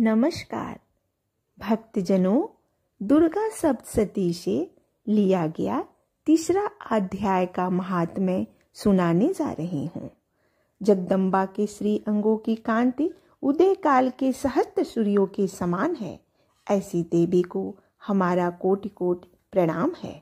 नमस्कार भक्तजनों दुर्गा सप्तशती से लिया गया तीसरा अध्याय का महात्म्य सुनाने जा रही हूँ जगदम्बा के श्री अंगों की कांति उदय काल के सहस्त्र सूर्यों के समान है ऐसी देवी को हमारा कोटि कोट प्रणाम है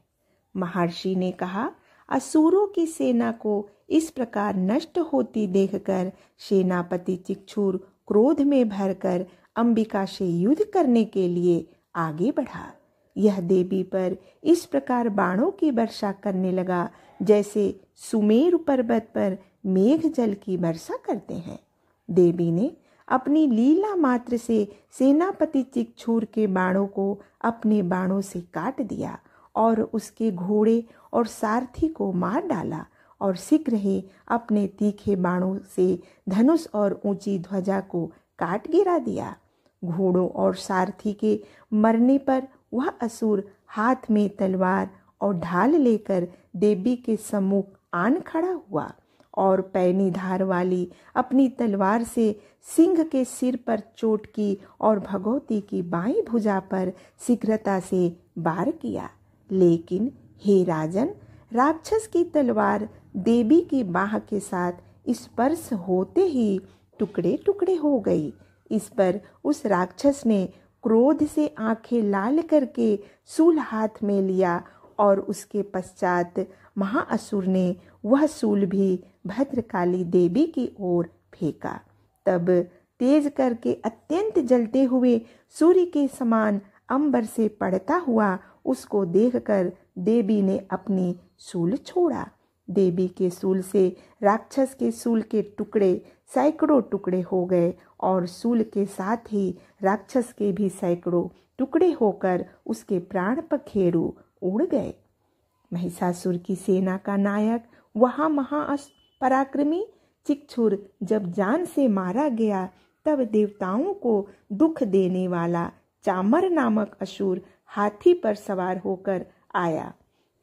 महर्षि ने कहा असुरों की सेना को इस प्रकार नष्ट होती देखकर सेनापति चिक्षुर क्रोध में भरकर अंबिका से युद्ध करने के लिए आगे बढ़ा यह देवी पर इस प्रकार बाणों की वर्षा करने लगा जैसे सुमेर पर्वत पर मेघ जल की वर्षा करते हैं देवी ने अपनी लीला मात्र से सेनापति चिकछूर के बाणों को अपने बाणों से काट दिया और उसके घोड़े और सारथी को मार डाला और शीघ्र ही अपने तीखे बाणों से धनुष और ऊंची ध्वजा को काट गिरा दिया घोड़ों और सारथी के मरने पर वह असुर हाथ में तलवार और ढाल लेकर देवी के सम्मुख आन खड़ा हुआ और पैनी धार वाली अपनी तलवार से सिंह के सिर पर चोट की और भगवती की बाई भुजा पर शीघ्रता से बार किया लेकिन हे राजन राक्षस की तलवार देवी की बाह के साथ स्पर्श होते ही टुकड़े टुकड़े हो गई इस पर उस राक्षस ने क्रोध से आंखें लाल करके सूल हाथ में लिया और उसके पश्चात महाअसुर ने वह सूल भी भद्रकाली देवी की ओर फेंका तब तेज करके अत्यंत जलते हुए सूर्य के समान अंबर से पड़ता हुआ उसको देखकर देवी ने अपनी सूल छोड़ा देवी के सूल से राक्षस के सूल के टुकड़े सैकड़ों टुकड़े हो गए और सूल के साथ ही राक्षस के भी सैकड़ों टुकड़े होकर उसके प्राण पखेरु उड़ गए महिषासुर की सेना का नायक वहाँ महा पराक्रमी चिक्षुर जब जान से मारा गया तब देवताओं को दुख देने वाला चामर नामक असुर हाथी पर सवार होकर आया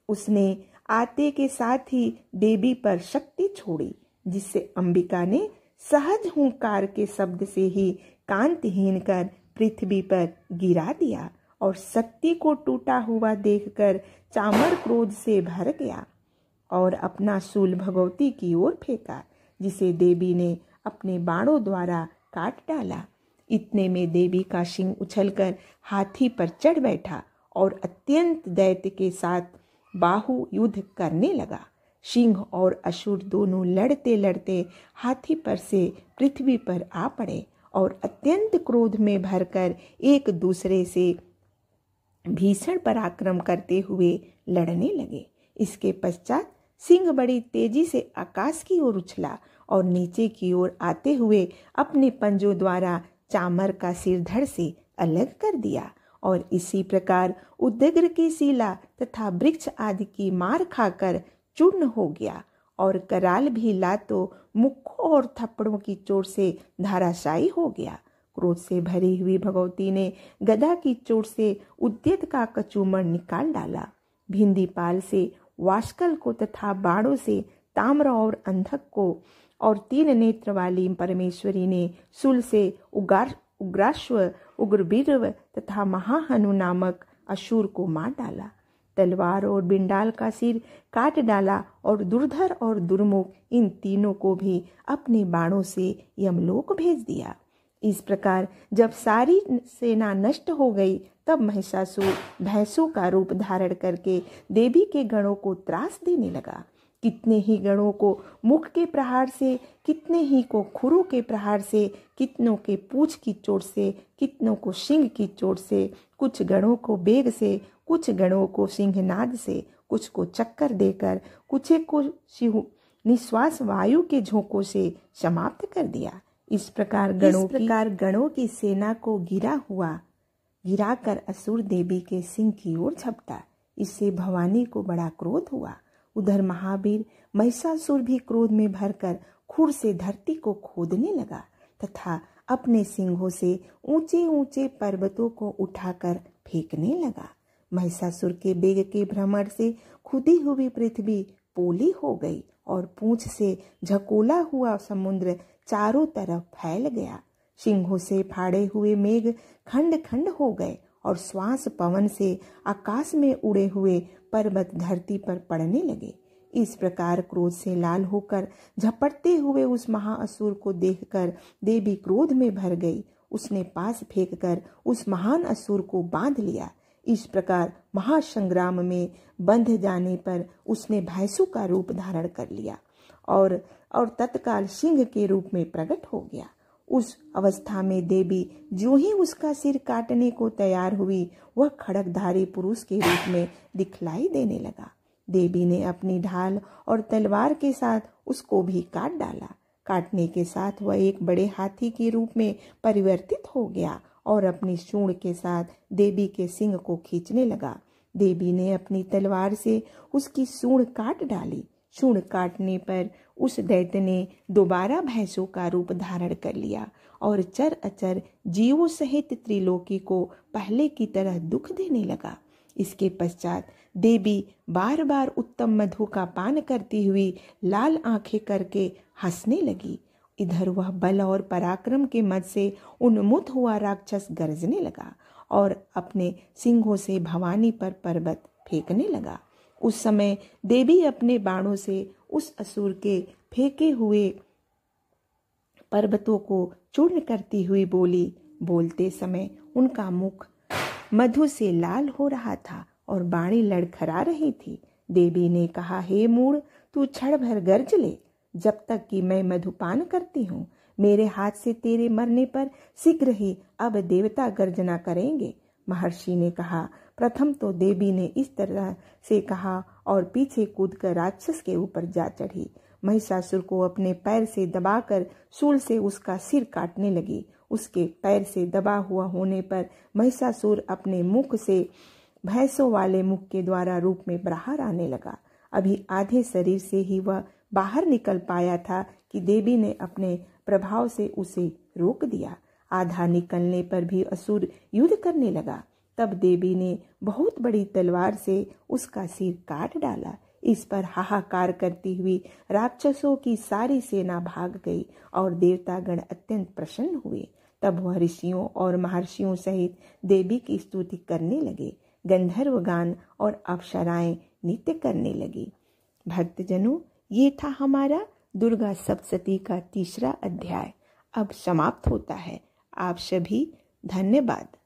उसने आते के साथ ही देवी पर शक्ति छोड़ी जिससे अंबिका ने सहज हूंकार के शब्द से ही कांतहीन कर पृथ्वी पर गिरा दिया और शक्ति को टूटा हुआ देखकर चामर क्रोध से भर गया और अपना सूल भगवती की ओर फेंका जिसे देवी ने अपने बाणों द्वारा काट डाला इतने में देवी का सिंह उछलकर हाथी पर चढ़ बैठा और अत्यंत दैत्य के साथ बाहु युद्ध करने लगा सिंह और असुर दोनों लड़ते लड़ते हाथी पर से पृथ्वी पर आ पड़े और अत्यंत क्रोध में भरकर एक दूसरे से भीषण पराक्रम करते हुए लड़ने लगे इसके पश्चात सिंह बड़ी तेजी से आकाश की ओर उछला और नीचे की ओर आते हुए अपने पंजों द्वारा चामर का सिर धड़ से अलग कर दिया और इसी प्रकार उदग्र की शिला तथा वृक्ष आदि की मार खाकर चूर्ण हो गया और कराल भी ला तो मुखो और थप्पड़ों की चोट से धाराशायी हो गया क्रोध से भरी हुई भगवती ने गदा की चोट से उद्यत का कचूमर निकाल डाला भिंदीपाल से वाशकल को तथा बाणों से ताम्र और अंधक को और तीन नेत्र वाली परमेश्वरी ने सुल से उगार उग्राश्व उग्रवीरव तथा महाहनु नामक अशूर को मार डाला तलवार और बिंडाल का सिर काट डाला और दुर्धर और दुर्मुख इन तीनों को भी अपने बाणों से यमलोक भेज दिया इस प्रकार जब सारी सेना नष्ट हो गई तब महिषासुर भैंसों का रूप धारण करके देवी के गणों को त्रास देने लगा कितने ही गणों को मुख के प्रहार से कितने ही को खुरों के प्रहार से कितनों के पूछ की चोट से कितनों को शिंग की चोट से कुछ गणों को बेग से कुछ गणों को सिंहनाद से कुछ को चक्कर देकर कुछ को शिव निश्वास वायु के झोंकों से समाप्त कर दिया इस प्रकार गणों इस प्रकार गणों की सेना को गिरा हुआ गिराकर असुर देवी के सिंह की ओर झपटा इससे भवानी को बड़ा क्रोध हुआ उधर महावीर महिषासुर भी क्रोध में भरकर खुर से धरती को खोदने लगा तथा अपने सिंहों से ऊंचे ऊंचे पर्वतों को उठाकर फेंकने लगा महिषासुर के बेग के भ्रमण से खुदी हुई पृथ्वी पोली हो गई और पूछ से झकोला हुआ समुद्र चारों तरफ फैल गया सिंहों से फाड़े हुए मेघ खंड खंड हो गए और श्वास पवन से आकाश में उड़े हुए पर्वत धरती पर पड़ने लगे इस प्रकार क्रोध से लाल होकर झपटते हुए उस महाअसुर को देखकर देवी क्रोध में भर गई उसने पास फेंककर उस महान असुर को बांध लिया इस प्रकार महासंग्राम में बंध जाने पर उसने भैंसु का रूप धारण कर लिया और और तत्काल सिंह के रूप में प्रकट हो गया उस अवस्था में देवी जो ही उसका सिर काटने को तैयार हुई वह खड़कधारी पुरुष के रूप में दिखलाई देने लगा देवी ने अपनी ढाल और तलवार के साथ उसको भी काट डाला काटने के साथ वह एक बड़े हाथी के रूप में परिवर्तित हो गया और अपनी सूढ़ के साथ देवी के सिंह को खींचने लगा देवी ने अपनी तलवार से उसकी सूढ़ काट डाली सूढ़ काटने पर उस दैत्य ने दोबारा भैंसों का रूप धारण कर लिया और चर अचर जीवों सहित त्रिलोकी को पहले की तरह दुख देने लगा इसके पश्चात देवी बार बार उत्तम मधु का पान करती हुई लाल आंखें करके हंसने लगी इधर वह बल और पराक्रम के मद से उन्मुत हुआ राक्षस गरजने लगा और अपने सिंहों से भवानी पर पर्वत फेंकने लगा उस समय देवी अपने बाणों से उस असुर के फेंके हुए पर्वतों को चूर्ण करती हुई बोली बोलते समय उनका मुख मधु से लाल हो रहा था और बाणी लड़खड़ा रही थी देवी ने कहा हे मूड तू क्षण भर गर्ज ले जब तक कि मैं मधुपान करती हूँ मेरे हाथ से तेरे मरने पर शीघ्र ही अब देवता गर्जना करेंगे महर्षि ने कहा प्रथम तो देवी ने इस तरह से कहा और पीछे कूदकर राक्षस के ऊपर जा चढ़ी महिषासुर को अपने पैर से दबाकर सूल से उसका सिर काटने लगी उसके पैर से दबा हुआ होने पर महिषासुर अपने मुख से भैंसों वाले मुख के द्वारा रूप में बाहर आने लगा अभी आधे शरीर से ही वह बाहर निकल पाया था कि देवी ने अपने प्रभाव से उसे रोक दिया आधा निकलने पर भी असुर युद्ध करने लगा तब देवी ने बहुत बड़ी तलवार से उसका सिर काट डाला इस पर हाहाकार करती हुई राक्षसों की सारी सेना भाग गई और देवतागण अत्यंत प्रसन्न हुए तब वह ऋषियों और महर्षियों सहित देवी की स्तुति करने लगे गंधर्व गान और अपसराएं नित्य करने लगी भक्तजनों ये था हमारा दुर्गा सप्तती का तीसरा अध्याय अब समाप्त होता है आप सभी धन्यवाद